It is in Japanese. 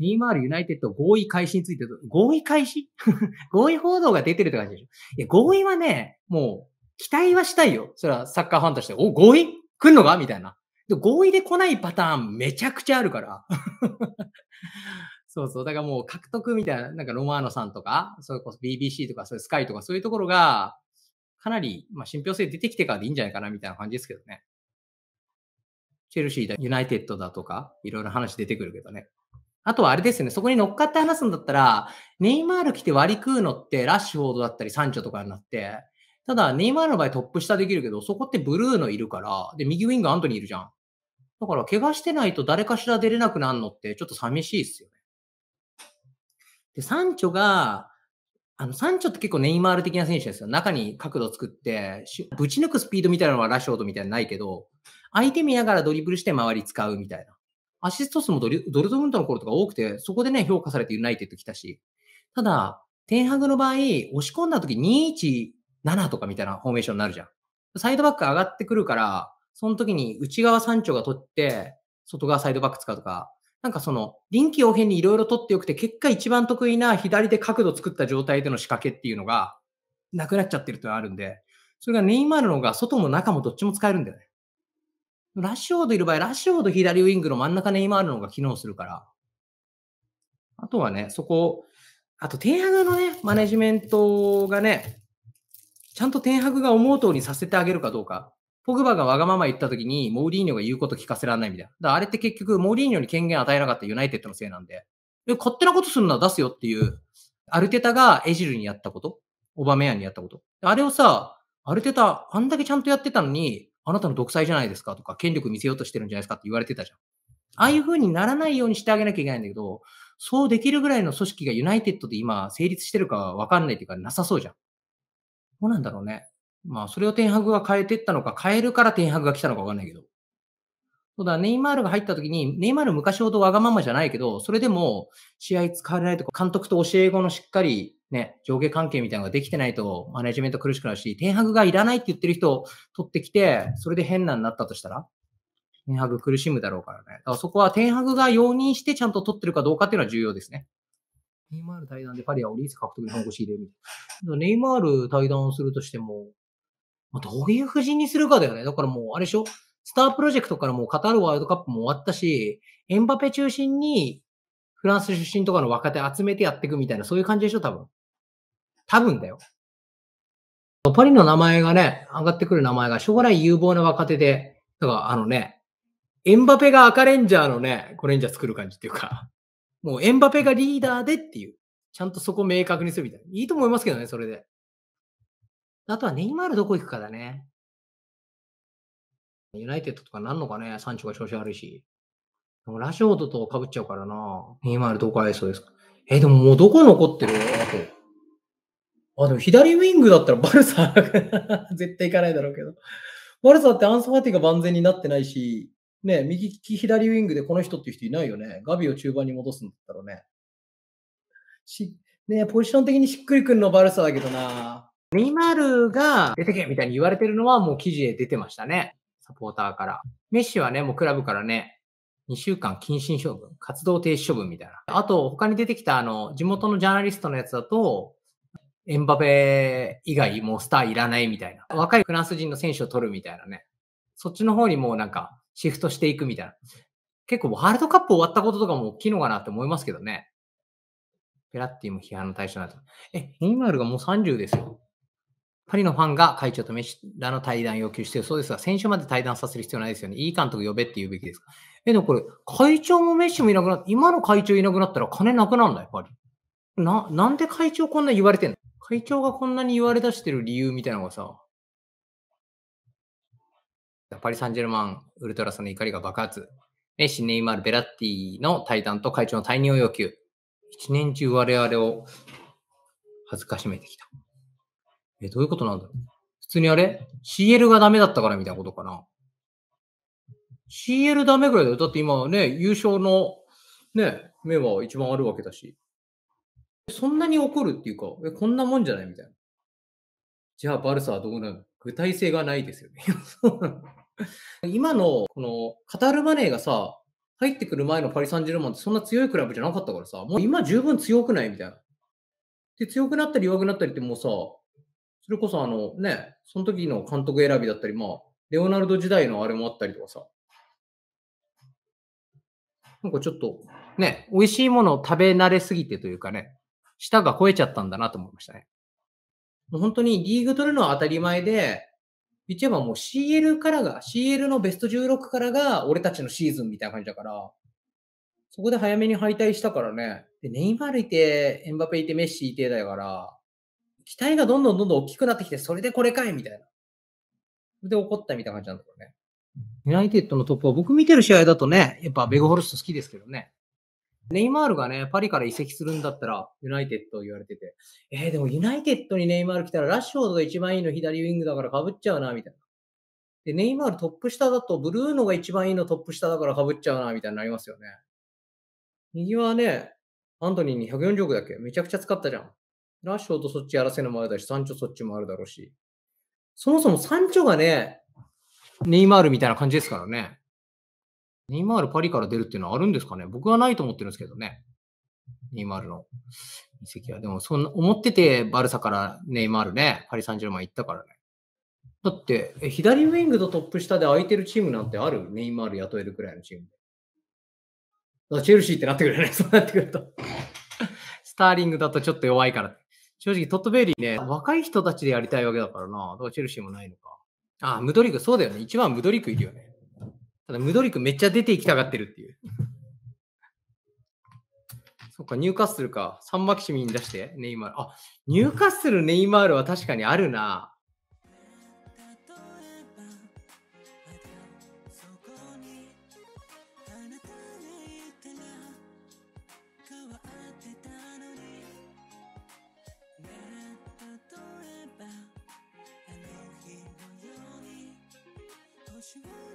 20ユナイテッド合意開始について、合意開始 合意報道が出てるって感じでしょいや、合意はね、もう、期待はしたいよ。それはサッカーファンとして、お、合意来んのかみたいな。で合意で来ないパターンめちゃくちゃあるから。そうそう。だからもう獲得みたいな、なんかロマーノさんとか、それこそ BBC とか、それスカイとか、そういうところが、かなり、まあ、信憑性出てきてからでいいんじゃないかな、みたいな感じですけどね。チェルシーだ、ユナイテッドだとか、いろいろ話出てくるけどね。あとはあれですよね、そこに乗っかって話すんだったら、ネイマール来て割り食うのってラッシュフォードだったりサンチョとかになって、ただネイマールの場合トップ下できるけど、そこってブルーのいるから、で、右ウィングアントニーいるじゃん。だから怪我してないと誰かしら出れなくなるのってちょっと寂しいっすよね。で、サンチョが、あの、サンチョって結構ネイマール的な選手ですよ。中に角度作って、ぶち抜くスピードみたいなのはラッシュフォードみたいなのないけど、相手見ながらドリブルして周り使うみたいな。アシスト数もドルドムントの頃とか多くて、そこでね、評価されてユナイテッド来たし。ただ、テンハグの場合、押し込んだ時217とかみたいなフォーメーションになるじゃん。サイドバック上がってくるから、その時に内側山頂が取って、外側サイドバック使うとか、なんかその、臨機応変にいろいろ取ってよくて、結果一番得意な左で角度作った状態での仕掛けっていうのが、なくなっちゃってるってのがあるんで、それがネイマールの方が外も中もどっちも使えるんだよね。ラッシュフォードいる場合、ラッシュフォード左ウィングの真ん中に今あるのが機能するから。あとはね、そこ、あと、天白のね、マネジメントがね、ちゃんと天白が思う通りにさせてあげるかどうか。ポグバがわがまま言った時に、モーリーニョが言うこと聞かせられないみたいな。だあれって結局、モーリーニョに権限与えなかったユナイテッドのせいなんで、勝手なことするなら出すよっていう、アルテタがエジルにやったこと、オバメアにやったこと。あれをさ、アルテタ、あんだけちゃんとやってたのに、あなたの独裁じゃないですかとか、権力見せようとしてるんじゃないですかって言われてたじゃん。ああいう風にならないようにしてあげなきゃいけないんだけど、そうできるぐらいの組織がユナイテッドで今成立してるかわかんないっていうかなさそうじゃん。どうなんだろうね。まあ、それを天白が変えてったのか、変えるから天白が来たのかわかんないけど。そうだ、ネイマールが入った時に、ネイマール昔ほどわがままじゃないけど、それでも試合使われないとか、監督と教え子のしっかりね、上下関係みたいなのができてないと、マネジメント苦しくなるし、天白がいらないって言ってる人を取ってきて、それで変なになったとしたら、天白苦しむだろうからね。だからそこは天白が容認してちゃんと取ってるかどうかっていうのは重要ですね。ネイマール対談でパリはオリース獲得に本腰入れる。ネイマール対談をするとしても、どういう布陣にするかだよね。だからもう、あれでしょスタープロジェクトからもうカタールワールドカップも終わったし、エンバペ中心にフランス出身とかの若手集めてやっていくみたいな、そういう感じでしょ、多分。多分だよ。パリの名前がね、上がってくる名前が将来有望な若手で、だからあのね、エンバペが赤レンジャーのね、コレンジャー作る感じっていうか、もうエンバペがリーダーでっていう、ちゃんとそこ明確にするみたいな。いいと思いますけどね、それで。あとはネイマールどこ行くかだね。ユナイテッドとかなんのかね、サンチョが調子悪いし。でもラショードと被っちゃうからな。ネイマールどこ合いそうですか。えー、でももうどこ残ってるああ、でも左ウィングだったらバルサ 絶対行かないだろうけど。バルサってアンソファティが万全になってないし、ね、右利き左ウィングでこの人っていう人いないよね。ガビを中盤に戻すんだったらね。し、ね、ポジション的にしっくりくるのバルサだけどな。ネイマールが出てけみたいに言われてるのはもう記事で出てましたね。サポーターから。メッシはね、もうクラブからね、2週間謹慎処分、活動停止処分みたいな。あと、他に出てきた、あの、地元のジャーナリストのやつだと、エンバペ以外もうスターいらないみたいな。若いフランス人の選手を取るみたいなね。そっちの方にもうなんかシフトしていくみたいな。結構ワールドカップ終わったこととかも大きいのかなって思いますけどね。ペラッティも批判の対象だと。え、ヘイマールがもう30ですよ。パリのファンが会長とメッシらの対談要求してるそうですが、先週まで対談させる必要ないですよね。いい監督呼べって言うべきですか。え、でもこれ、会長もメッシもいなくなって、今の会長いなくなったら金なくなるんだ、やっぱり。な、なんで会長こんな言われてんの会長がこんなに言われ出してる理由みたいなのがさ、パリ・サンジェルマン、ウルトラさんの怒りが爆発。メッシ、ネイマール、ベラッティの対談と会長の退任を要求。一年中我々を恥ずかしめてきた。え、どういうことなんだろう普通にあれ ?CL がダメだったからみたいなことかな ?CL ダメぐらいだよ。だって今ね、優勝のね、目は一番あるわけだし。そんなに怒るっていうか、え、こんなもんじゃないみたいな。じゃあバルサはどうなる具体性がないですよね。今の、この、カタールマネーがさ、入ってくる前のパリ・サンジェルマンってそんな強いクラブじゃなかったからさ、もう今十分強くないみたいな。で、強くなったり弱くなったりってもうさ、それこそあのね、その時の監督選びだったり、まあ、レオナルド時代のあれもあったりとかさ、なんかちょっとね、美味しいものを食べ慣れすぎてというかね、舌が肥えちゃったんだなと思いましたね。もう本当にリーグ取るのは当たり前で、言っちゃえばもう CL からが、CL のベスト16からが俺たちのシーズンみたいな感じだから、そこで早めに敗退したからね、でネイマールいて、エンバペいて、メッシいてだから、期待がどんどんどんどん大きくなってきて、それでこれかいみたいな。で怒ったみたいな感じなんだろうね。ユナイテッドのトップは僕見てる試合だとね、やっぱベグホルスト好きですけどね。ネイマールがね、パリから移籍するんだったら、ユナイテッド言われてて、えー、でもユナイテッドにネイマール来たら、ラッシュフォードが一番いいの左ウィングだから被っちゃうな、みたいな。で、ネイマールトップ下だと、ブルーノが一番いいのトップ下だから被っちゃうな、みたいになりますよね。右はね、アントニーに140億だっけめちゃくちゃ使ったじゃん。ラッシュとそっちやらせるのもあるだし、サンチョそっちもあるだろうし。そもそもサンチョがね、ネイマールみたいな感じですからね。ネイマールパリから出るっていうのはあるんですかね僕はないと思ってるんですけどね。ネイマールの移籍は。でも、そんな、思ってて、バルサからネイマールね、パリ・サンジェルマン行ったからね。だって、左ウィングとトップ下で空いてるチームなんてあるネイマール雇えるくらいのチーム。だチェルシーってなってくるよね。そうなってくると。スターリングだとちょっと弱いから。正直、トットベイリーね、若い人たちでやりたいわけだからな。だからチェルシーもないのか。あ、ムドリク、そうだよね。一番ムドリクいるよね。ただ、ムドリクめっちゃ出ていきたがってるっていう。そっか、ニューカッスルか。サンマキシミン出して、ネイマール。あ、ニューカッスル、ネイマールは確かにあるな。you